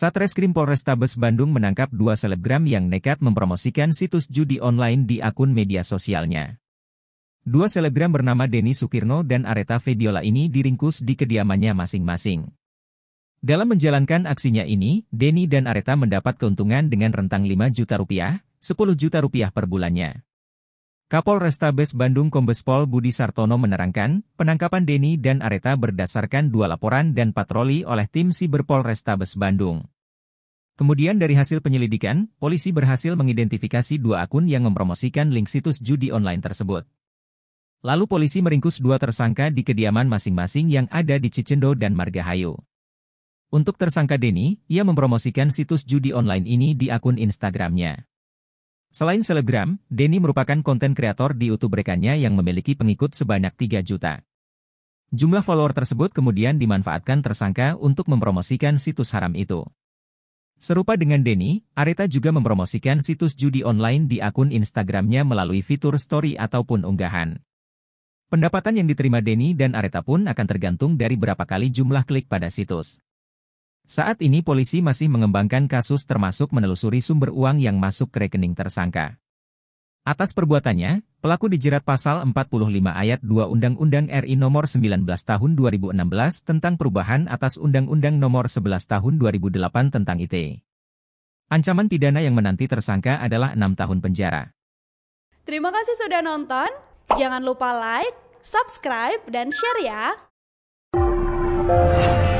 Satreskrim Polrestabes Bandung menangkap dua selebgram yang nekat mempromosikan situs judi online di akun media sosialnya. Dua selebgram bernama Denny Sukirno dan Areta Fediola ini diringkus di kediamannya masing-masing. Dalam menjalankan aksinya ini, Denny dan Areta mendapat keuntungan dengan rentang 5 juta rupiah, 10 juta rupiah per bulannya. Kapol Restabes Bandung Kombespol Budi Sartono menerangkan, penangkapan Deni dan Areta berdasarkan dua laporan dan patroli oleh tim siber Restabes Bandung. Kemudian dari hasil penyelidikan, polisi berhasil mengidentifikasi dua akun yang mempromosikan link situs judi online tersebut. Lalu polisi meringkus dua tersangka di kediaman masing-masing yang ada di Cicendo dan Margahayu. Untuk tersangka Deni, ia mempromosikan situs judi online ini di akun Instagramnya. Selain selebgram, Denny merupakan konten kreator di YouTube rekannya yang memiliki pengikut sebanyak 3 juta. Jumlah follower tersebut kemudian dimanfaatkan tersangka untuk mempromosikan situs haram itu. Serupa dengan Denny, Areta juga mempromosikan situs judi online di akun Instagramnya melalui fitur story ataupun unggahan. Pendapatan yang diterima Denny dan Areta pun akan tergantung dari berapa kali jumlah klik pada situs. Saat ini polisi masih mengembangkan kasus termasuk menelusuri sumber uang yang masuk ke rekening tersangka. Atas perbuatannya, pelaku dijerat pasal 45 ayat 2 Undang-Undang RI Nomor 19 Tahun 2016 tentang perubahan atas Undang-Undang Nomor 11 Tahun 2008 tentang ITE. Ancaman pidana yang menanti tersangka adalah 6 tahun penjara. Terima kasih sudah nonton. Jangan lupa like, subscribe, dan share ya.